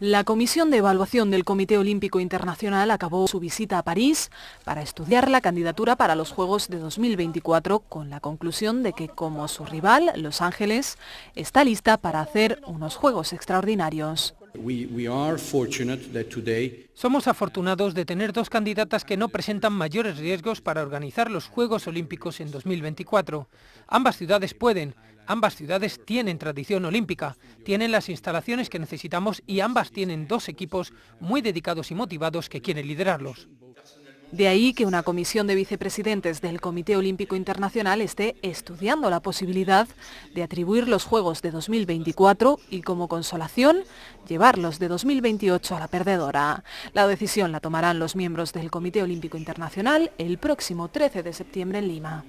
La Comisión de Evaluación del Comité Olímpico Internacional acabó su visita a París para estudiar la candidatura para los Juegos de 2024 con la conclusión de que, como su rival, Los Ángeles, está lista para hacer unos Juegos extraordinarios. Somos afortunados de tener dos candidatas que no presentan mayores riesgos para organizar los Juegos Olímpicos en 2024. Ambas ciudades pueden, Ambas ciudades tienen tradición olímpica, tienen las instalaciones que necesitamos y ambas tienen dos equipos muy dedicados y motivados que quieren liderarlos. De ahí que una comisión de vicepresidentes del Comité Olímpico Internacional esté estudiando la posibilidad de atribuir los Juegos de 2024 y como consolación llevarlos de 2028 a la perdedora. La decisión la tomarán los miembros del Comité Olímpico Internacional el próximo 13 de septiembre en Lima.